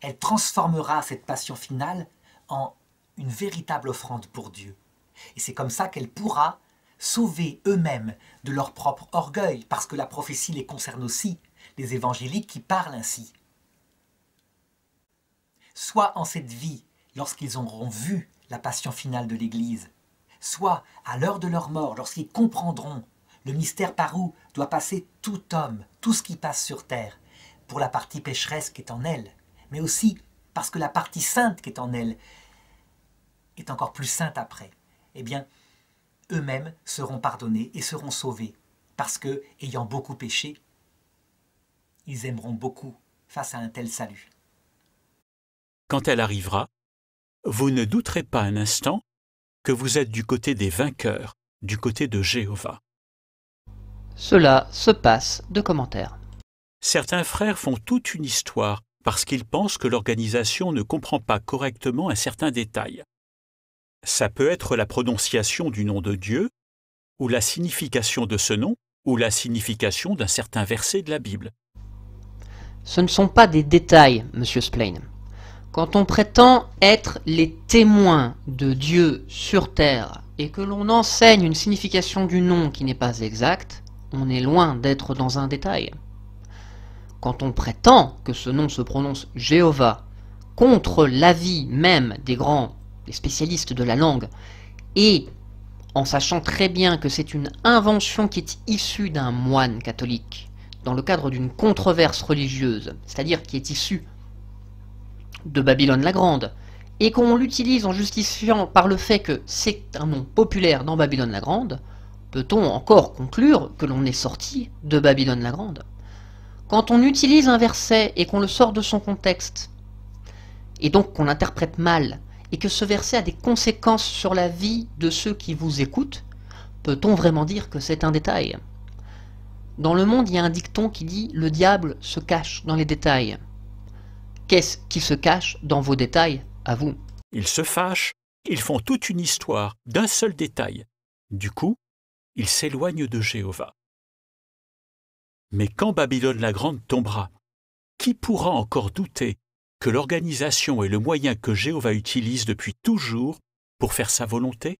elle transformera cette passion finale en une véritable offrande pour Dieu. Et c'est comme ça qu'elle pourra sauver eux-mêmes de leur propre orgueil, parce que la prophétie les concerne aussi, les évangéliques qui parlent ainsi. Soit en cette vie, lorsqu'ils auront vu la passion finale de l'Église, soit à l'heure de leur mort, lorsqu'ils comprendront le mystère par où doit passer tout homme, tout ce qui passe sur terre, pour la partie pécheresse qui est en elle, mais aussi parce que la partie sainte qui est en elle est encore plus sainte après, eh bien, eux-mêmes seront pardonnés et seront sauvés, parce que, ayant beaucoup péché, ils aimeront beaucoup face à un tel salut. Quand elle arrivera, vous ne douterez pas un instant que vous êtes du côté des vainqueurs, du côté de Jéhovah. Cela se passe de commentaires. Certains frères font toute une histoire parce qu'ils pensent que l'organisation ne comprend pas correctement un certain détail. Ça peut être la prononciation du nom de Dieu, ou la signification de ce nom, ou la signification d'un certain verset de la Bible. Ce ne sont pas des détails, monsieur Splain. Quand on prétend être les témoins de Dieu sur terre et que l'on enseigne une signification du nom qui n'est pas exacte, on est loin d'être dans un détail. Quand on prétend que ce nom se prononce Jéhovah, contre l'avis même des grands, spécialistes de la langue, et en sachant très bien que c'est une invention qui est issue d'un moine catholique, dans le cadre d'une controverse religieuse, c'est-à-dire qui est issue de Babylone la Grande, et qu'on l'utilise en justifiant par le fait que c'est un nom populaire dans Babylone la Grande, peut-on encore conclure que l'on est sorti de Babylone la Grande Quand on utilise un verset et qu'on le sort de son contexte, et donc qu'on l'interprète mal, et que ce verset a des conséquences sur la vie de ceux qui vous écoutent, peut-on vraiment dire que c'est un détail dans le monde, il y a un dicton qui dit Le diable se cache dans les détails. Qu'est-ce qui se cache dans vos détails, à vous Ils se fâchent, ils font toute une histoire d'un seul détail. Du coup, ils s'éloignent de Jéhovah. Mais quand Babylone la Grande tombera, qui pourra encore douter que l'organisation est le moyen que Jéhovah utilise depuis toujours pour faire sa volonté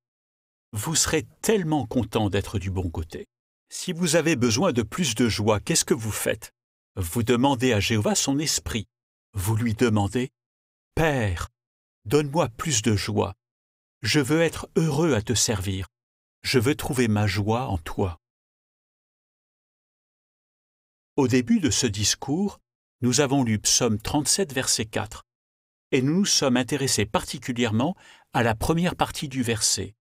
Vous serez tellement content d'être du bon côté. Si vous avez besoin de plus de joie, qu'est-ce que vous faites Vous demandez à Jéhovah son esprit. Vous lui demandez Père, donne-moi plus de joie. Je veux être heureux à te servir. Je veux trouver ma joie en toi. Au début de ce discours, nous avons lu Psaume 37, verset 4, et nous nous sommes intéressés particulièrement à la première partie du verset.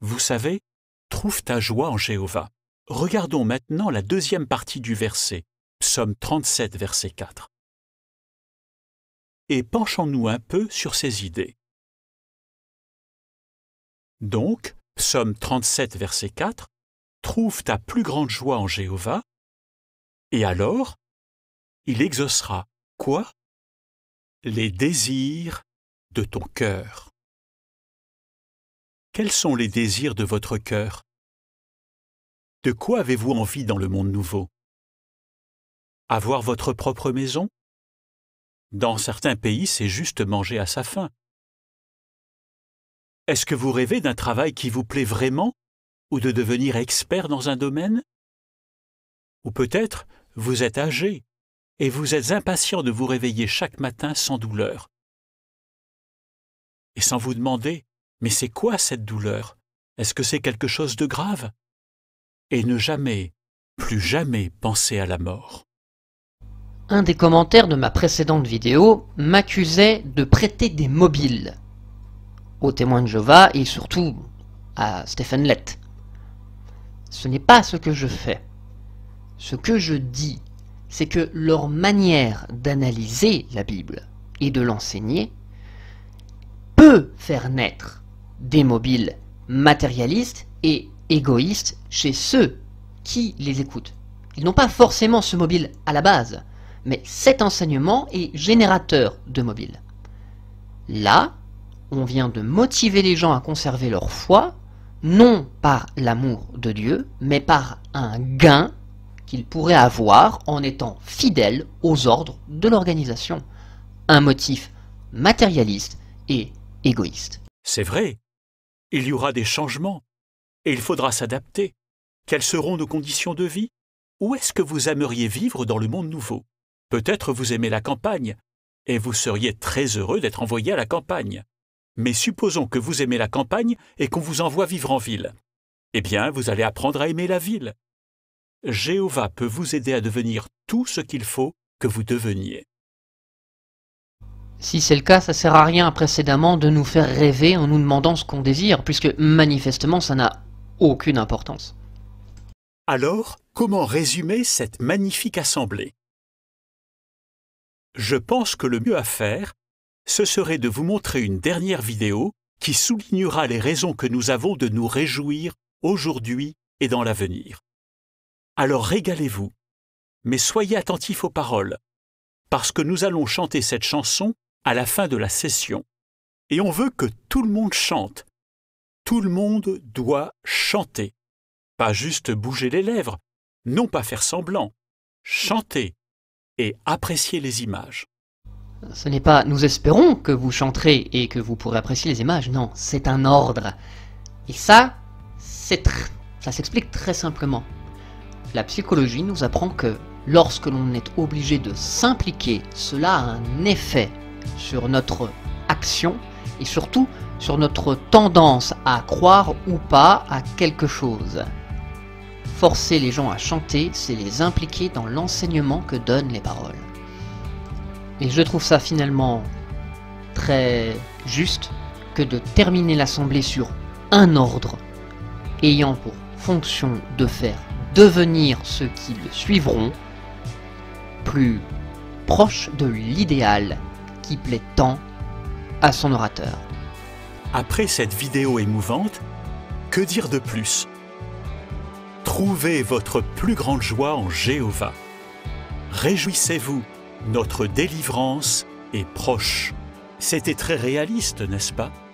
Vous savez, Trouve ta joie en Jéhovah. Regardons maintenant la deuxième partie du verset, Psaume 37, verset 4. Et penchons-nous un peu sur ces idées. Donc, Psaume 37, verset 4, Trouve ta plus grande joie en Jéhovah, et alors, il exaucera quoi Les désirs de ton cœur. Quels sont les désirs de votre cœur De quoi avez-vous envie dans le monde nouveau Avoir votre propre maison Dans certains pays, c'est juste manger à sa faim. Est-ce que vous rêvez d'un travail qui vous plaît vraiment ou de devenir expert dans un domaine Ou peut-être vous êtes âgé et vous êtes impatient de vous réveiller chaque matin sans douleur et sans vous demander mais c'est quoi cette douleur Est-ce que c'est quelque chose de grave Et ne jamais, plus jamais penser à la mort. Un des commentaires de ma précédente vidéo m'accusait de prêter des mobiles aux témoins de Jéhovah et surtout à Stephen Lett. Ce n'est pas ce que je fais. Ce que je dis, c'est que leur manière d'analyser la Bible et de l'enseigner peut faire naître des mobiles matérialistes et égoïstes chez ceux qui les écoutent. Ils n'ont pas forcément ce mobile à la base, mais cet enseignement est générateur de mobiles. Là, on vient de motiver les gens à conserver leur foi, non par l'amour de Dieu, mais par un gain qu'ils pourraient avoir en étant fidèles aux ordres de l'organisation. Un motif matérialiste et égoïste. C'est vrai, il y aura des changements, et il faudra s'adapter. Quelles seront nos conditions de vie Où est-ce que vous aimeriez vivre dans le monde nouveau Peut-être vous aimez la campagne, et vous seriez très heureux d'être envoyé à la campagne. Mais supposons que vous aimez la campagne et qu'on vous envoie vivre en ville. Eh bien, vous allez apprendre à aimer la ville. Jéhovah peut vous aider à devenir tout ce qu'il faut que vous deveniez. Si c'est le cas, ça sert à rien précédemment de nous faire rêver en nous demandant ce qu'on désire, puisque manifestement ça n'a aucune importance. Alors, comment résumer cette magnifique assemblée Je pense que le mieux à faire, ce serait de vous montrer une dernière vidéo qui soulignera les raisons que nous avons de nous réjouir aujourd'hui et dans l'avenir. Alors régalez-vous, mais soyez attentifs aux paroles, parce que nous allons chanter cette chanson à la fin de la session. Et on veut que tout le monde chante. Tout le monde doit chanter. Pas juste bouger les lèvres, non pas faire semblant. Chanter et apprécier les images. Ce n'est pas nous espérons que vous chanterez et que vous pourrez apprécier les images, non, c'est un ordre. Et ça, c'est ça s'explique très simplement. La psychologie nous apprend que lorsque l'on est obligé de s'impliquer, cela a un effet sur notre action et surtout sur notre tendance à croire ou pas à quelque chose. Forcer les gens à chanter, c'est les impliquer dans l'enseignement que donnent les paroles. Et je trouve ça finalement très juste que de terminer l'assemblée sur un ordre ayant pour fonction de faire devenir ceux qui le suivront plus proche de l'idéal plaît tant à son orateur. Après cette vidéo émouvante, que dire de plus Trouvez votre plus grande joie en Jéhovah. Réjouissez-vous, notre délivrance est proche. C'était très réaliste, n'est-ce pas